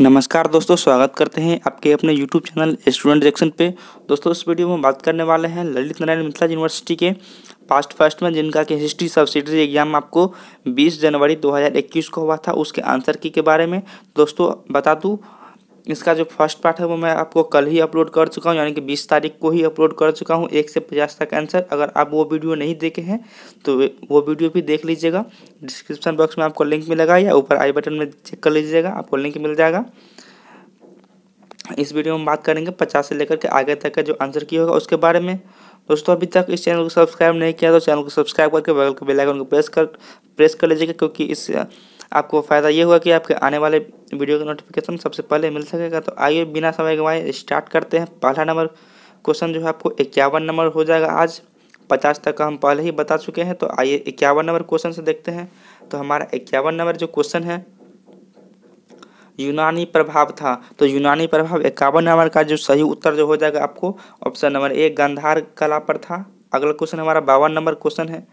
नमस्कार दोस्तों स्वागत करते हैं आपके अपने YouTube चैनल स्टूडेंट जैक्शन पे दोस्तों इस वीडियो में बात करने वाले हैं ललित नारायण मिथिला यूनिवर्सिटी के पास्ट फर्स्ट में जिनका कि हिस्ट्री सब्सिडरी एग्जाम आपको 20 जनवरी 2021 को हुआ था उसके आंसर की के बारे में दोस्तों बता दूँ इसका जो फर्स्ट पार्ट है वो मैं आपको कल ही अपलोड कर चुका हूँ यानी कि बीस तारीख को ही अपलोड कर चुका हूँ एक से पचास तक आंसर अगर आप वो वीडियो नहीं देखे हैं तो वो वीडियो भी देख लीजिएगा डिस्क्रिप्शन बॉक्स में आपको लिंक मिलेगा या ऊपर आई बटन में चेक कर लीजिएगा आपको लिंक मिल जाएगा इस वीडियो में बात करेंगे पचास से लेकर के आगे तक का जो आंसर की होगा उसके बारे में दोस्तों अभी तक इस चैनल को सब्सक्राइब नहीं किया तो चैनल को सब्सक्राइब करके बगल के बेलाइकन को प्रेस कर प्रेस कर लीजिएगा क्योंकि इस आपको फ़ायदा ये हुआ कि आपके आने वाले वीडियो का नोटिफिकेशन सबसे पहले मिल सकेगा तो आइए बिना समय गवाए स्टार्ट करते हैं पहला नंबर क्वेश्चन जो है आपको इक्यावन नंबर हो जाएगा आज पचास तक का हम पहले ही बता चुके हैं तो आइए इक्यावन नंबर क्वेश्चन से देखते हैं तो हमारा इक्यावन नंबर जो क्वेश्चन है यूनानी प्रभाव था तो यूनानी प्रभाव इक्यावन नंबर का जो सही उत्तर जो हो जाएगा आपको ऑप्शन नंबर एक गंधार कला पर था अगला क्वेश्चन हमारा बावन नंबर क्वेश्चन है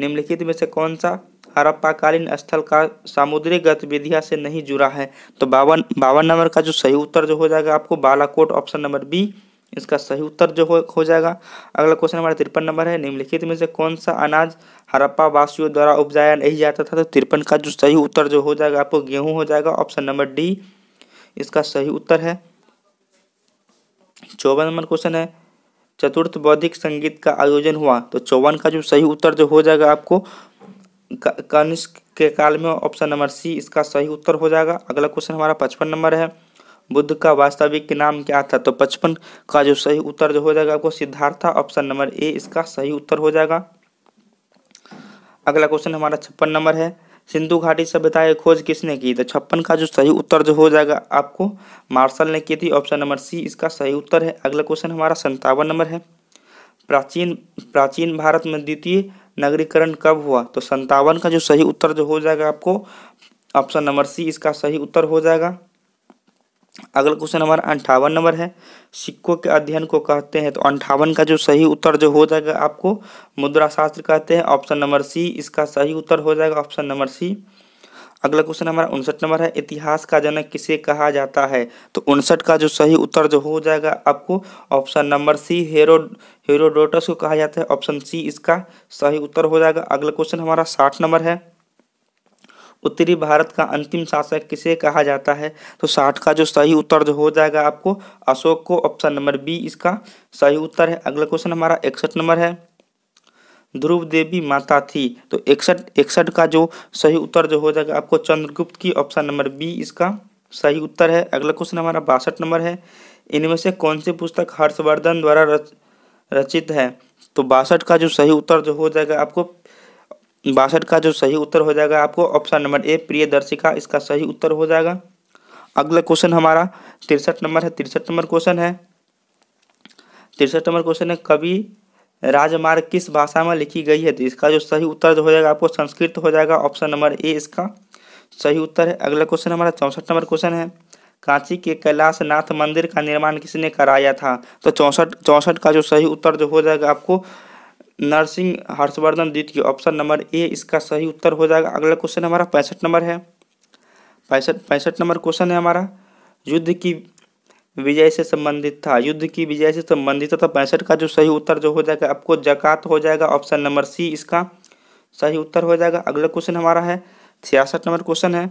निम्नलिखित में से कौन सा हरप्पाकालीन स्थल का सामुद्रिक गतिविधियां से नहीं जुड़ा है तो बावन बावन नंबर का जो सही उत्तर जो हो जाएगा आपको बालाकोट ऑप्शन नंबर बी इसका सही उत्तर जो हो, हो जाएगा अगला क्वेश्चन हमारा तिरपन नंबर है निम्नलिखित में से कौन सा अनाज हरप्पा वासियों द्वारा उपजाया नहीं जाता था तो तिरपन का जो सही उत्तर जो हो जाएगा आपको गेहूं हो जाएगा ऑप्शन नंबर डी इसका सही उत्तर है चौवन नंबर क्वेश्चन है चतुर्थ बौद्धिक संगीत का आयोजन हुआ तो चौवन का जो सही उत्तर जो हो जाएगा आपको कनिष्क के काल में ऑप्शन नंबर सी इसका सही उत्तर हो जाएगा अगला क्वेश्चन हमारा पचपन नंबर है बुद्ध का वास्तविक नाम क्या था तो पचपन का जो सही उत्तर जो हो जाएगा आपको सिद्धार्थ ऑप्शन नंबर ए इसका सही उत्तर हो जाएगा अगला क्वेश्चन हमारा छप्पन नंबर है सिंधु घाटी सभ्यता की खोज किसने की तो छप्पन का जो सही उत्तर जो हो जाएगा आपको मार्शल ने की थी ऑप्शन नंबर सी इसका सही उत्तर है अगला क्वेश्चन हमारा संतावन नंबर है प्राचीन प्राचीन भारत में द्वितीय नगरीकरण कब हुआ तो संतावन का जो सही उत्तर जो हो जाएगा आपको ऑप्शन नंबर सी इसका सही उत्तर हो जाएगा अगला क्वेश्चन हमारा अंठावन नंबर है सिक्कों के अध्ययन को कहते हैं तो अंठावन का जो सही उत्तर जो हो जाएगा आपको मुद्रा शास्त्र कहते हैं ऑप्शन नंबर सी इसका सही उत्तर हो जाएगा ऑप्शन नंबर सी अगला क्वेश्चन हमारा उनसठ नंबर है इतिहास का जनक किसे कहा जाता है तो उनसठ का जो सही उत्तर जो हो जाएगा आपको ऑप्शन नंबर सी हेरो हेरोडोटस को कहा जाता है ऑप्शन सी इसका सही उत्तर हो जाएगा अगला क्वेश्चन हमारा साठ नंबर है उत्तरी भारत का अंतिम शासक किसे कहा जाता है तो साठ का जो सही उत्तर जो हो जाएगा आपको अशोक को ऑप्शन नंबर बी इसका सही उत्तर है अगला क्वेश्चन हमारा इकसठ नंबर है ध्रुव देवी माता थी तो इकसठ इकसठ का जो सही उत्तर जो हो जाएगा आपको चंद्रगुप्त की ऑप्शन नंबर बी इसका सही उत्तर है अगला क्वेश्चन हमारा बासठ नंबर है इनमें से कौन सी पुस्तक हर्षवर्धन द्वारा रच रचित है तो बासठ का जो सही उत्तर जो हो जाएगा आपको बासठ का जो सही उत्तर हो जाएगा आपको ऑप्शन नंबर ए प्रिय दर्शिका इसका सही उत्तर हो जाएगा अगला क्वेश्चन हमारा तिरसठ नंबर है तिरसठ नंबर क्वेश्चन है तिरसठ नंबर क्वेश्चन है कवि राजमार्ग किस भाषा में लिखी गई है तो इसका जो सही उत्तर जो हो जाएगा आपको संस्कृत हो जाएगा ऑप्शन नंबर ए इसका सही उत्तर है अगला क्वेश्चन हमारा चौंसठ नंबर क्वेश्चन है कांची के कैलाश नाथ मंदिर का निर्माण किसने कराया था तो चौंसठ चौंसठ का जो सही उत्तर जो हो जाएगा आपको नरसिंह हर्षवर्धन द्वितीय ऑप्शन नंबर ए इसका सही उत्तर हो जाएगा अगला क्वेश्चन हमारा पैंसठ नंबर है पैंसठ पैंसठ नंबर क्वेश्चन है हमारा युद्ध की विजय से संबंधित था युद्ध की विजय से संबंधित था तो पैंसठ का जो सही उत्तर जो हो जाएगा आपको जकात हो जाएगा ऑप्शन नंबर सी इसका सही उत्तर हो जाएगा अगला क्वेश्चन हमारा है छियासठ नंबर क्वेश्चन है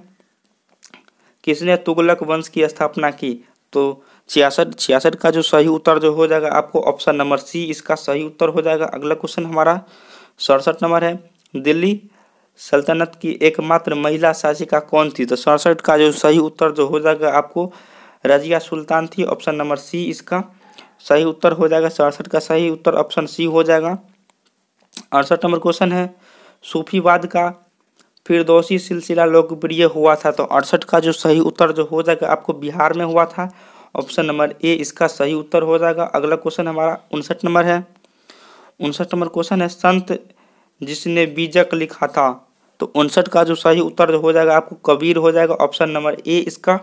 किसने तुगलक वंश की स्थापना की तो छियासठ छियासठ का जो सही उत्तर जो हो जाएगा आपको ऑप्शन नंबर सी इसका सही उत्तर हो जाएगा अगला क्वेश्चन हमारा सड़सठ नंबर है दिल्ली सल्तनत की एकमात्र महिला शासिका कौन थी तो सड़सठ का जो सही उत्तर जो हो जाएगा आपको रजिया सुल्तान थी ऑप्शन नंबर सी इसका सही उत्तर हो जाएगा सड़सठ का सही उत्तर ऑप्शन सी हो जाएगा अड़सठ नंबर क्वेश्चन है सूफीवाद का फिर दोषी सिलसिला लोकप्रिय हुआ था तो अड़सठ का जो सही उत्तर जो हो जाएगा आपको बिहार में हुआ था ऑप्शन नंबर ए इसका सही उत्तर हो जाएगा अगला क्वेश्चन हमारा उनसठ नंबर है उनसठ नंबर क्वेश्चन है संत जिसने बीजक लिखा था तो उनसठ का जो सही उत्तर हो जाएगा आपको कबीर हो जाएगा ऑप्शन नंबर ए इसका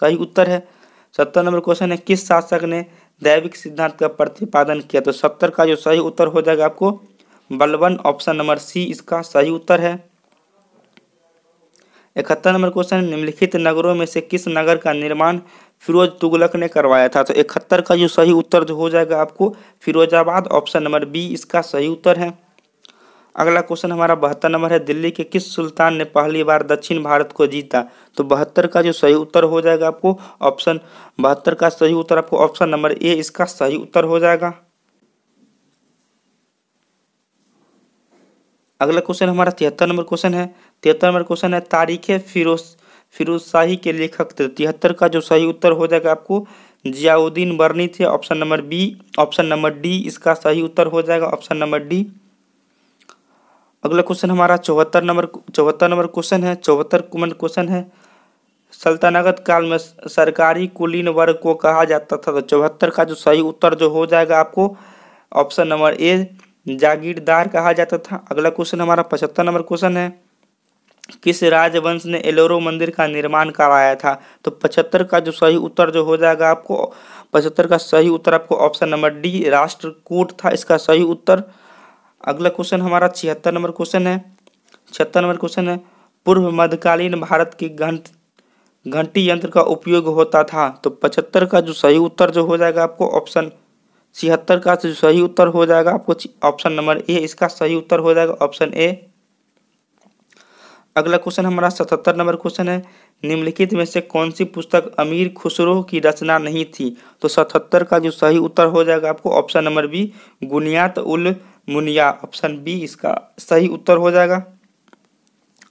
सही उत्तर है सत्तर नंबर क्वेश्चन है किस शासक ने दैविक सिद्धांत का प्रतिपादन किया तो सत्तर का जो सही उत्तर हो जाएगा आपको बलवन ऑप्शन नंबर सी इसका सही उत्तर है इकहत्तर नंबर क्वेश्चन निम्नलिखित नगरों में से किस नगर का निर्माण फिरोज तुगलक ने करवाया था तो इकहत्तर का जो सही उत्तर जो हो जाएगा आपको फिरोजाबाद ऑप्शन नंबर बी इसका सही उत्तर है अगला क्वेश्चन हमारा बहत्तर नंबर है दिल्ली के किस सुल्तान ने पहली बार दक्षिण भारत को जीता तो बहत्तर का जो सही उत्तर हो जाएगा आपको ऑप्शन बहत्तर का सही उत्तर आपको ऑप्शन नंबर ए इसका सही उत्तर हो जाएगा अगला क्वेश्चन हमारा तिहत्तर नंबर क्वेश्चन है तिहत्तर नंबर क्वेश्चन है तारीख फिरोज फिरोज शाही के लेखक थे तिहत्तर का जो सही उत्तर हो जाएगा आपको जियाउद्दीन बर्नी थे option number B option number D इसका सही उत्तर हो जाएगा ऑप्शन नंबर डी अगला क्वेश्चन हमारा चौहत्तर नंबर चौहत्तर नंबर क्वेश्चन है चौहत्तर नंबर क्वेश्चन है सल्तनत काल में सरकारी कुलीन वर्ग को कहा जाता था तो चौहत्तर का जो सही उत्तर जो हो जाएगा आपको ऑप्शन नंबर ए जागीरदार कहा जाता था अगला क्वेश्चन हमारा पचहत्तर नंबर क्वेश्चन है किस राजवंश ने एलोरो मंदिर का निर्माण करवाया था तो पचहत्तर का जो सही उत्तर जो हो जाएगा आपको पचहत्तर का सही उत्तर आपको ऑप्शन नंबर डी राष्ट्रकूट था इसका सही उत्तर अगला क्वेश्चन हमारा छिहत्तर नंबर क्वेश्चन है छिहत्तर नंबर क्वेश्चन है पूर्व मध्यकालीन भारत की घंट घंटी यंत्र का उपयोग होता था तो पचहत्तर का जो सही उत्तर जो हो जाएगा आपको ऑप्शन छिहत्तर का जो सही उत्तर हो जाएगा आपको ऑप्शन नंबर ए इसका सही उत्तर हो जाएगा ऑप्शन ए अगला क्वेश्चन हमारा सतहत्तर नंबर क्वेश्चन है निम्नलिखित में से कौन सी पुस्तक अमीर खुसरो की रचना नहीं थी तो सतहत्तर का जो सही उत्तर हो जाएगा आपको option number B Ghunyat ul Munya option B इसका सही उत्तर हो जाएगा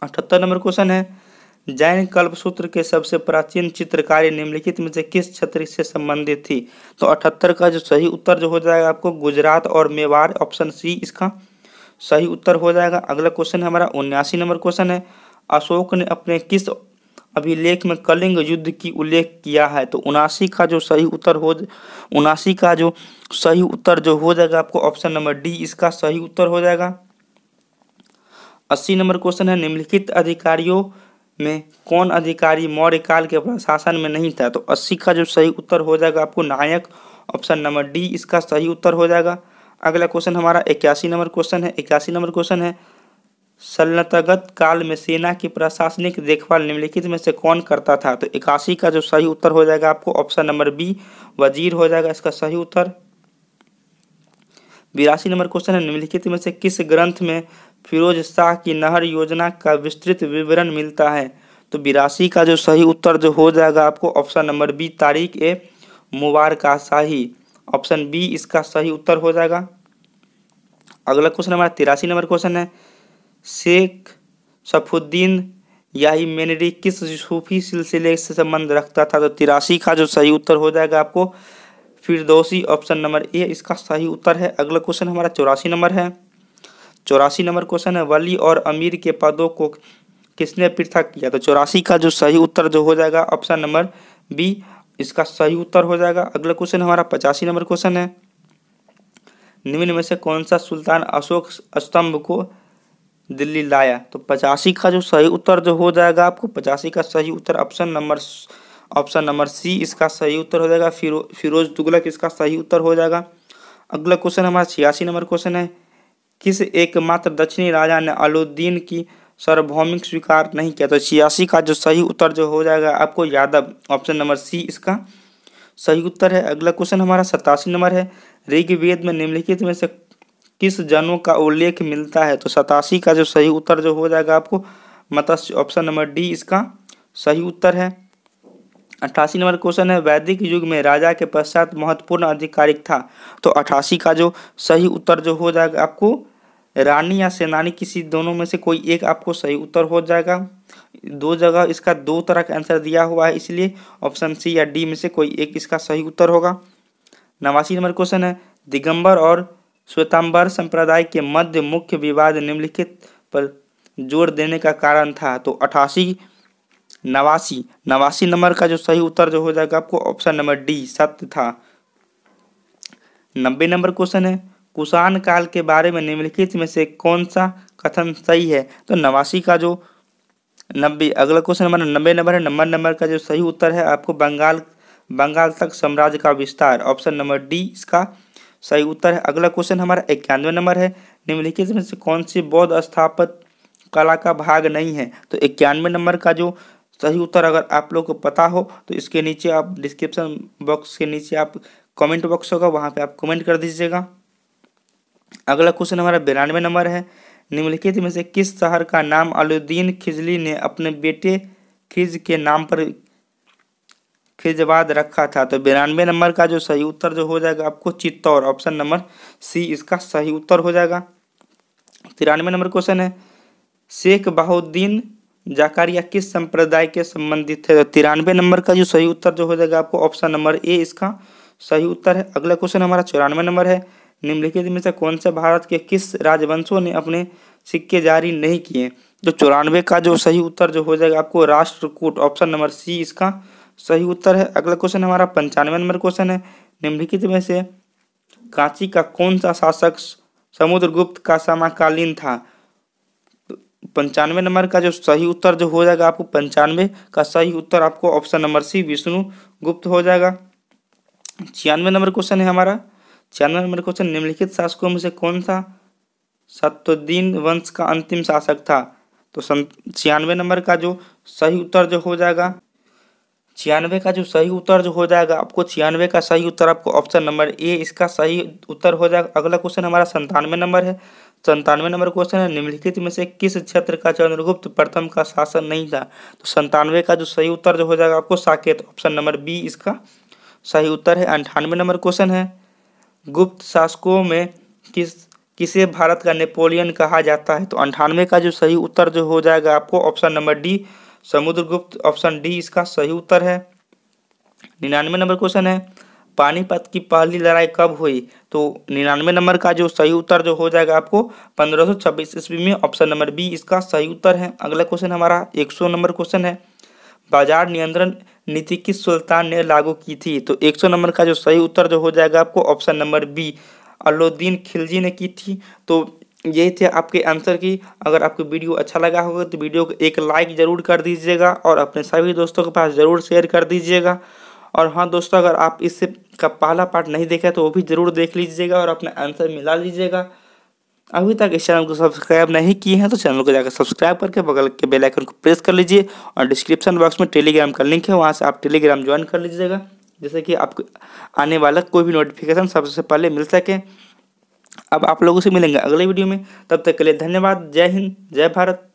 अठहत्तर नंबर क्वेश्चन है जैन कल्प सूत्र के सबसे प्राचीन चित्रकारी निम्नलिखित में से किस क्षेत्र से संबंधित थी तो अठहत्तर का जो सही उत्तर जो हो जाएगा आपको गुजरात और मेवाड़ ऑप्शन सी इसका सही उत्तर हो जाएगा अगला क्वेश्चन हमारा उन्यासी नंबर क्वेश्चन है अशोक ने अपने किस अभिलेख में कलिंग युद्ध की उल्लेख किया है तो उनासी का जो सही उत्तर हो उनासी का जो सही उत्तर जो हो जाएगा आपको ऑप्शन नंबर डी इसका सही उत्तर हो जाएगा अस्सी नंबर क्वेश्चन है निम्नलिखित अधिकारियों में कौन अधिकारी मौर्य काल के प्रशासन में नहीं था तो अस्सी का जो सही उत्तर हो जाएगा आपको नायक ऑप्शन नंबर डी इसका सही उत्तर हो जाएगा अगला क्वेश्चन हमारा इक्यासी नंबर क्वेश्चन है इक्यासी नंबर क्वेश्चन है सल्तनत काल में सेना की प्रशासनिक देखभाल निम्नलिखित में से कौन करता था तो इक्यासी का जो सही उत्तर हो जाएगा आपको ऑप्शन नंबर बी वजीर हो जाएगा इसका सही उत्तर बिरासी नंबर क्वेश्चन है निम्नलिखित में से किस ग्रंथ में फिरोज शाह की नहर योजना का विस्तृत विवरण मिलता है तो बिरासी का जो सही उत्तर जो हो जाएगा आपको ऑप्शन नंबर बी तारीख ए मुबारका शाही ऑप्शन बी इसका सही उत्तर हो जाएगा अगला क्वेश्चन हमारा तिरासी नंबर क्वेश्चन है शेख सफ़ुद्दीन याही मेनरी किस सूफी सिलसिले से संबंध रखता था तो तिरासी का जो सही उत्तर हो जाएगा आपको फिर दोषी ऑप्शन नंबर ए इसका सही उत्तर है अगला क्वेश्चन हमारा चौरासी नंबर है चौरासी नंबर क्वेश्चन है वली और अमीर के पदों को किसने पृथक किया तो चौरासी का जो सही उत्तर जो हो जाएगा ऑप्शन नंबर बी इसका सही उत्तर हो जाएगा अगला क्वेश्चन हमारा पचासी नंबर क्वेश्चन है निम्न में से कौन सा सुल्तान अशोक स्तंभ को दिल्ली लाया तो पचासी का जो सही उत्तर जो हो जाएगा आपको पचासी का सही उत्तर option number option number C इसका सही उत्तर हो जाएगा फिरो फिरोज तुगलक इसका सही उत्तर हो जाएगा अगला क्वेश्चन हमारा छियासी नंबर क्वेश्चन है किस एकमात्र दक्षिणी राजा ने अलाउद्दीन की सार्वभौमिक स्वीकार नहीं किया तो छियासी का जो सही उत्तर जो हो जाएगा आपको यादव ऑप्शन नंबर सी इसका सही उत्तर है अगला क्वेश्चन हमारा सतासी नंबर है ऋग्वेद में निम्नलिखित में से किस जनों का उल्लेख मिलता है तो सतासी का जो सही उत्तर जो हो जाएगा आपको मत्स्य ऑप्शन नंबर डी इसका सही उत्तर है अट्ठासी नंबर क्वेश्चन है वैदिक युग में राजा के पश्चात महत्वपूर्ण आधिकारिक था तो अट्ठासी का जो सही उत्तर जो हो जाएगा आपको रानी या सेनानी किसी दोनों में से कोई एक आपको सही उत्तर हो जाएगा दो जगह इसका दो तरह का आंसर दिया हुआ है इसलिए ऑप्शन सी या डी में से कोई एक इसका सही उत्तर होगा नवासी नंबर क्वेश्चन है दिगंबर और श्वेतांबर संप्रदाय के मध्य मुख्य विवाद निम्नलिखित पर जोर देने का कारण था तो अठासी नवासी नवासी नंबर का जो सही उत्तर जो हो जाएगा आपको ऑप्शन नंबर डी सत्य था नब्बे नंबर क्वेश्चन है कुषाण काल के बारे में निम्नलिखित में से कौन सा कथन सही है तो नवासी का जो नब्बे अगला क्वेश्चन नंबर नब्बे नंबर है नंबर नंबर का जो सही उत्तर है आपको बंगाल बंगाल तक साम्राज्य का विस्तार ऑप्शन नंबर डी इसका सही उत्तर है अगला क्वेश्चन हमारा इक्यानवे नंबर है निम्नलिखित में से कौन सी बौद्ध स्थापत्य कला का भाग नहीं है तो इक्यानवे नंबर का जो सही उत्तर अगर आप लोग को पता हो तो इसके नीचे आप डिस्क्रिप्शन बॉक्स के नीचे आप कमेंट बॉक्स होगा वहाँ पे आप कमेंट कर दीजिएगा अगला क्वेश्चन हमारा बिरानवे नंबर है निम्नलिखित में से किस शहर का नाम अलुद्दीन खिजली ने अपने बेटे खिज के नाम पर खिजवाद रखा था तो बिरानवे नंबर का जो सही उत्तर जो हो जाएगा आपको चित्तौर ऑप्शन नंबर सी इसका सही उत्तर हो जाएगा तिरानवे नंबर क्वेश्चन है शेख बहाउद्दीन जाकारिया किस संप्रदाय के संबंधित थे तो तिरानवे नंबर का जो सही उत्तर जो हो जाएगा आपको ऑप्शन नंबर ए इसका सही उत्तर है अगला क्वेश्चन हमारा चौरानवे नंबर है निम्नलिखित में से कौन से भारत के किस राजवंशों ने अपने सिक्के जारी नहीं किए तो चौरानवे का जो सही उत्तर जो हो जाएगा आपको राष्ट्रकूट ऑप्शन नंबर सी इसका सही उत्तर है अगला क्वेश्चन हमारा पंचानवे नंबर क्वेश्चन है निम्नलिखित में से कांची का कौन सा शासक समुद्रगुप्त का समाकालीन था पंचानवे नंबर का जो सही उत्तर जो हो जाएगा आपको पंचानवे का सही उत्तर आपको ऑप्शन नंबर सी विष्णु गुप्त हो जाएगा छियानवे नंबर क्वेश्चन है हमारा छियानवे नंबर क्वेश्चन निम्नलिखित शासकों में से कौन सा सत्तुद्दीन वंश का अंतिम शासक था तो छियानवे नंबर का जो सही उत्तर जो हो जाएगा छियानवे का जो सही उत्तर जो हो जाएगा आपको छियानवे का सही उत्तर आपको ऑप्शन नंबर ए इसका सही उत्तर हो जाएगा अगला क्वेश्चन हमारा संतानवे नंबर है संतानवे नंबर क्वेश्चन है निम्नलिखित में से किस क्षेत्र का चंद्रगुप्त प्रथम का शासन नहीं था तो संतानवे का जो सही उत्तर जो हो जाएगा आपको साकेत ऑप्शन नंबर बी इसका सही उत्तर है अंठानवे नंबर क्वेश्चन है गुप्त शासकों में किस किसे भारत का नेपोलियन कहा जाता है तो अंठानवे का जो सही उत्तर जो हो जाएगा आपको option number D Samudragupta option D इसका सही उत्तर है निन्यानवे नंबर क्वेश्चन है पानीपत की पहली लड़ाई कब हुई तो निन्यानवे नंबर का जो सही उत्तर जो हो जाएगा आपको 1526 ईस्वी में ऑप्शन नंबर बी इसका सही उत्तर है अगला क्वेश्चन हमारा 100 नंबर क्वेश्चन है बाजार नियंत्रण नीति किस सुल्तान ने लागू की थी तो 100 नंबर का जो सही उत्तर जो हो जाएगा आपको option number B Alauddin Khilji ने की थी तो यही थे आपके आंसर की अगर आपको वीडियो अच्छा लगा होगा तो वीडियो को एक लाइक ज़रूर कर दीजिएगा और अपने सभी दोस्तों के पास ज़रूर शेयर कर दीजिएगा और हाँ दोस्तों अगर आप इससे का पहला पार्ट नहीं देखा तो वो भी ज़रूर देख लीजिएगा और अपना आंसर मिला लीजिएगा अभी तक इस चैनल को सब्सक्राइब नहीं किए हैं तो चैनल को जाकर सब्सक्राइब करके बगल के बेल आइकन को प्रेस कर लीजिए और डिस्क्रिप्शन बॉक्स में टेलीग्राम का लिंक है वहाँ से आप टेलीग्राम ज्वाइन कर लीजिएगा जैसे कि आपको आने वाला कोई भी नोटिफिकेशन सबसे पहले मिल सके अब आप लोगों से मिलेंगे अगले वीडियो में तब तक के लिए धन्यवाद जय हिंद जय भारत